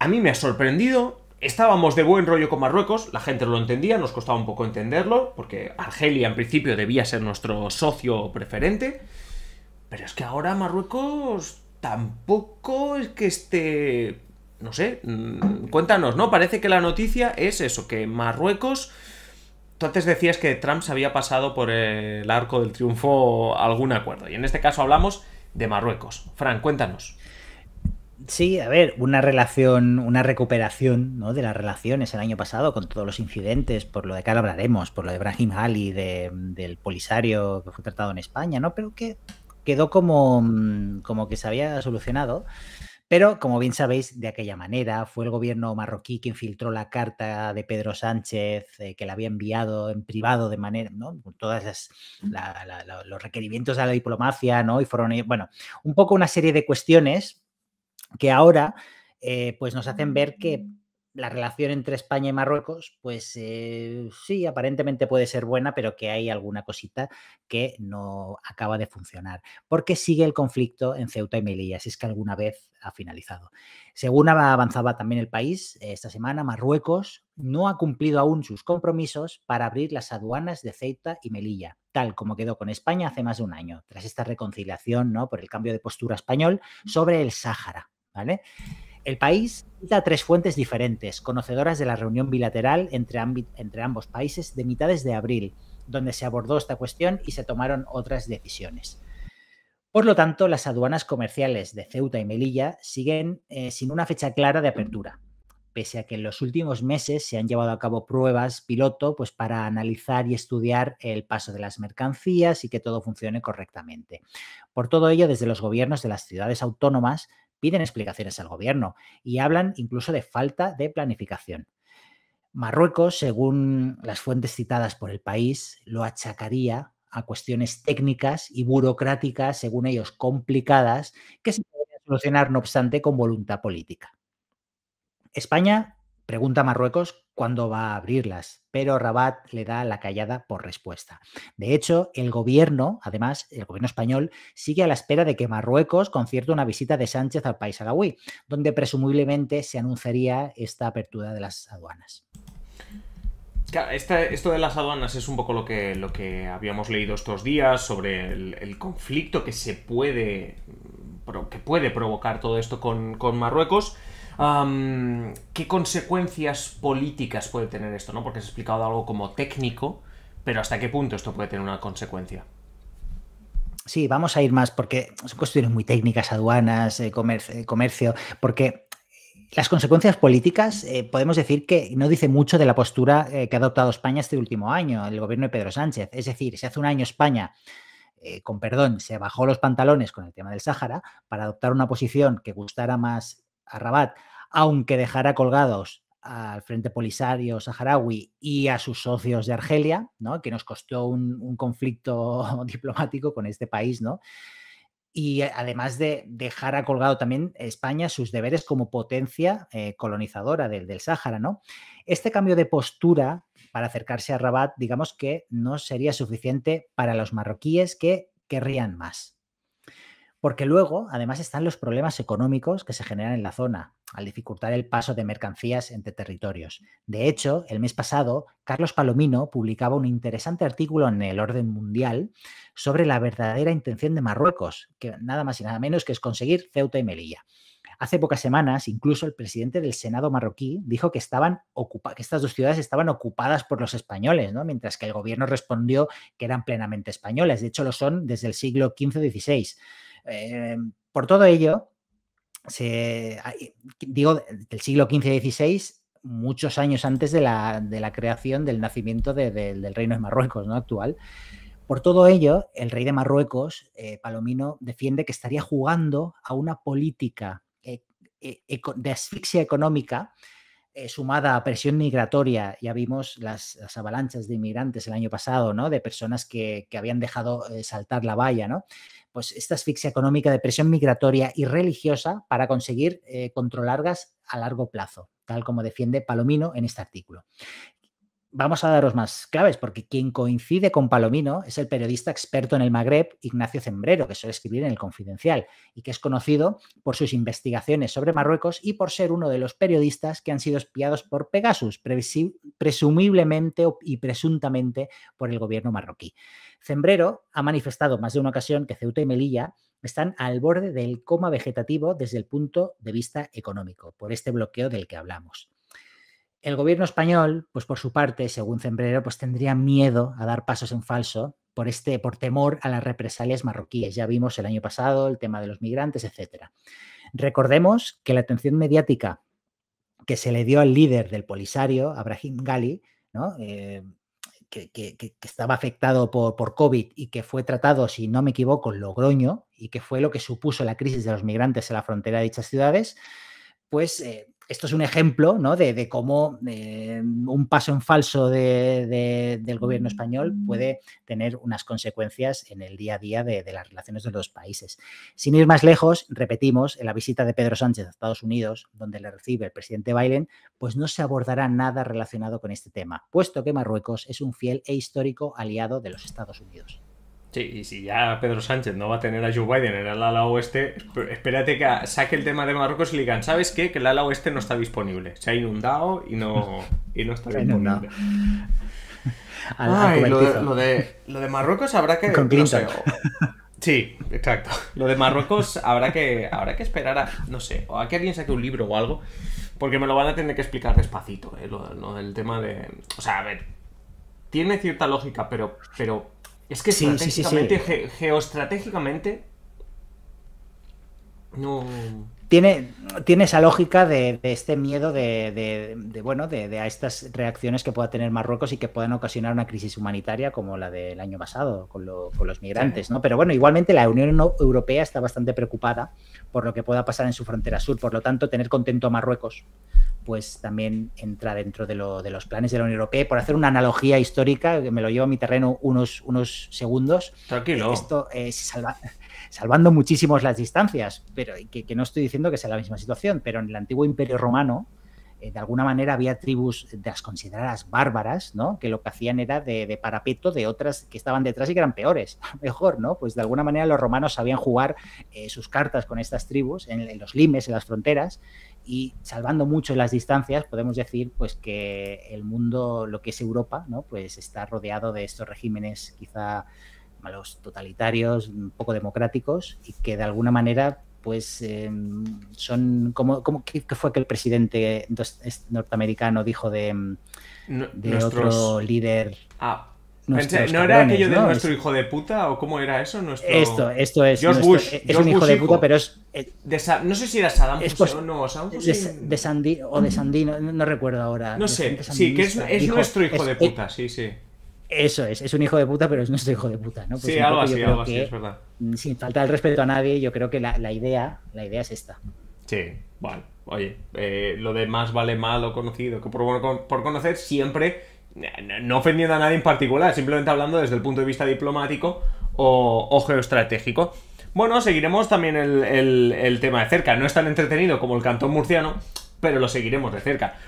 a mí me ha sorprendido. Estábamos de buen rollo con Marruecos, la gente lo entendía, nos costaba un poco entenderlo, porque Argelia en principio debía ser nuestro socio preferente. Pero es que ahora Marruecos tampoco es que esté... No sé, mm, cuéntanos, ¿no? Parece que la noticia es eso, que Marruecos... Tú antes decías que Trump se había pasado por el arco del triunfo algún acuerdo, y en este caso hablamos de Marruecos. Fran, cuéntanos. Sí, a ver, una relación, una recuperación de las relaciones el año pasado con todos los incidentes, por lo de que hablaremos, por lo de Brahim Ali, del polisario que fue tratado en España, ¿no? Pero que quedó como, mm, como que se había solucionado. Pero, como bien sabéis, de aquella manera fue el gobierno marroquí quien filtró la carta de Pedro Sánchez, eh, que la había enviado en privado de manera, ¿no? Con todos los requerimientos a la diplomacia, ¿no? Y fueron, eh, bueno, un poco una serie de cuestiones que ahora eh, pues nos hacen ver que ah. la relación entre España y Marruecos, pues eh, sí, aparentemente puede ser buena, pero que hay alguna cosita que no acaba de funcionar, porque sigue el conflicto en Ceuta y Melilla, si es que alguna vez ha finalizado. Según avanzaba también el país, eh, esta semana Marruecos no ha cumplido aún sus compromisos para abrir las aduanas de Ceuta y Melilla, tal como quedó con España hace más de un año, tras esta reconciliación ¿no? por el cambio de postura español sobre el Sáhara. El país cita tres fuentes diferentes, conocedoras de la reunión bilateral entre, ambos países de mitades de abril, donde se abordó esta cuestión y se tomaron otras decisiones. Por lo tanto, las aduanas comerciales de Ceuta y Melilla siguen eh, sin una fecha clara de apertura, pese a que en los últimos meses se han llevado a cabo pruebas piloto pues, para analizar y estudiar el paso de las mercancías y que todo funcione correctamente. Por todo ello, desde los gobiernos de las ciudades autónomas piden explicaciones al gobierno y hablan incluso de falta de planificación. Marruecos, según las fuentes citadas por el país, lo achacaría a cuestiones técnicas y burocráticas, según ellos, complicadas, que se podrían solucionar, no obstante, con voluntad política. España Pregunta a Marruecos cuándo va a abrirlas, pero Rabat le da la callada por respuesta. De hecho, el gobierno, además, el gobierno español, sigue a la espera de que Marruecos concierte una visita de Sánchez al país agawí, donde presumiblemente se anunciaría esta apertura de las aduanas. Claro, esto de las aduanas es un poco lo que, lo que habíamos leído estos días sobre el, conflicto que se puede, que puede provocar todo esto con, con Marruecos. ¿Qué consecuencias políticas puede tener esto? ¿no? Porque has explicado algo como técnico, pero ¿hasta qué punto esto puede tener una consecuencia? Sí, vamos a ir más porque son cuestiones muy técnicas, aduanas, eh, eh, comercio, porque las consecuencias políticas eh, podemos decir que no dice mucho de la postura que ha adoptado España este último año, el gobierno de Pedro Sánchez. Es decir, si hace un año España, con perdón, se bajó los pantalones con el tema del Sáhara para adoptar una posición que gustara más a Rabat, aunque dejara colgados al Frente Polisario Saharaui y a sus socios de Argelia, ¿no? que nos costó un, conflicto diplomático con este país, ¿no? y además de dejar colgado también España sus deberes como potencia eh, colonizadora del, del Sáhara, ¿no? Este cambio de postura para acercarse a Rabat, digamos que no sería suficiente para los marroquíes que querrían más. Porque luego, además, están los problemas económicos que se generan en la zona, al dificultar el paso de mercancías entre territorios. De hecho, el mes pasado, Carlos Palomino publicaba un interesante artículo en el Orden Mundial sobre la verdadera intención de Marruecos, que nada más y nada menos que es conseguir Ceuta y Melilla. Hace pocas semanas, incluso el presidente del Senado marroquí dijo que, estaban que estas dos ciudades estaban ocupadas por los españoles, ¿no? mientras que el gobierno respondió que eran plenamente españoles. De hecho, lo son desde el siglo XV-XVI. Eh, por todo ello, se, ah, digo, del siglo XV-XVI, muchos años antes de la, creación del nacimiento del reino de Marruecos ¿no? actual. Por todo ello, el rey de Marruecos, eh, Palomino, defiende que estaría jugando a una política eh, e, de asfixia económica eh, sumada a presión migratoria, ya vimos las, avalanchas de inmigrantes el año pasado, ¿no? De personas que, habían dejado eh, saltar la valla, ¿no? Pues esta asfixia económica de presión migratoria y religiosa para conseguir eh, gas a largo plazo, tal como defiende Palomino en este artículo vamos a daros más claves, porque quien coincide con Palomino es el periodista experto en el Magreb, Ignacio Zembrero, que suele escribir en El Confidencial y que es conocido por sus investigaciones sobre Marruecos y por ser uno de los periodistas que han sido espiados por Pegasus, presumiblemente y presuntamente por el gobierno marroquí. Zembrero ha manifestado más de una ocasión que Ceuta y Melilla están al borde del coma vegetativo desde el punto de vista económico, por este bloqueo del que hablamos. El gobierno español, pues por su parte, según Cembrero, pues tendría miedo a dar pasos en falso por este, por temor a las represalias marroquíes. Ya vimos el año pasado el tema de los migrantes, etc. Recordemos que la atención mediática que se le dio al líder del Polisario, Abrahim Gali, eh, que, estaba afectado por, COVID y que fue tratado, si no me equivoco, en Logroño, y que fue lo que supuso la crisis de los migrantes en la frontera de dichas ciudades, pues eh, esto es un ejemplo de, cómo eh, un paso en falso del gobierno español puede tener unas consecuencias en el día a día de, las relaciones de los países. Sin ir más lejos, repetimos, en la visita de Pedro Sánchez a Estados Unidos, donde le recibe el presidente Biden, pues no se abordará nada relacionado con este tema, puesto que Marruecos es un fiel e histórico aliado de los Estados Unidos. Sí, y si ya Pedro Sánchez no va a tener a Joe Biden en el ala oeste, espérate que saque el tema de Marruecos y le digan, ¿sabes qué? Que el ala oeste no está disponible. Se ha inundado y no, y no está disponible. lo, de, lo, de, Marruecos habrá que... Con sí, exacto. Lo de Marruecos habrá que, habrá que esperar a, no sé, o a que alguien saque un libro o algo, porque me lo van a tener que explicar despacito, ¿eh? Lo, del tema de... O sea, a ver, tiene cierta lógica, pero... pero es que sí, sí, geoestratégicamente. No. Tiene, tiene esa lógica de, este miedo de, bueno de, a estas reacciones que pueda tener Marruecos y que puedan ocasionar una crisis humanitaria como la del año pasado con, con los migrantes, ¿no? Pero bueno, igualmente la Unión Europea está bastante preocupada por lo que pueda pasar en su frontera sur, por lo tanto tener contento a Marruecos pues también entra dentro de, lo, de los planes de la Unión Europea. Por hacer una analogía histórica, que me lo llevo a mi terreno unos, unos segundos. Tranquilo. Eh, esto eh, salvando muchísimas las distancias, pero que, no estoy diciendo que sea la misma situación, pero en el antiguo Imperio Romano, eh, de alguna manera había tribus de las consideradas bárbaras, ¿no? Que lo que hacían era de, parapeto de otras que estaban detrás y eran peores, mejor, ¿no? Pues de alguna manera los romanos sabían jugar eh, sus cartas con estas tribus, en, los limes, en las fronteras, y salvando mucho las distancias, podemos decir pues que el mundo, lo que es Europa, ¿no? Pues está rodeado de estos regímenes quizá malos totalitarios, poco democráticos, y que de alguna manera pues em, son como, como fue que el presidente norteamericano dijo de, em, de otro líder. Ah. ¿No era aquello de nuestro hijo de puta o cómo era eso? Nuestro... Esto, esto es. George Es un hijo de puta, pero es. Eh, no sé si era Saddam Hussein o no, De, Sandi o de mm. Sandino, no, recuerdo ahora. No sé, sí, que es, nuestro hijo de puta, sí, sí. Eso es, es un hijo de puta, pero es nuestro hijo de puta, ¿no? sí, pues algo así, algo así, es verdad. Mm, sin falta el respeto a nadie, yo creo que la, idea, la idea es esta. Sí, vale. Oye, eh, lo de más vale malo conocido, que por, por conocer siempre, eh, no ofendiendo a nadie en particular, simplemente hablando desde el punto de vista diplomático o, geoestratégico. Bueno, seguiremos también el tema de cerca. No es tan entretenido como el cantón murciano, pero lo seguiremos de cerca.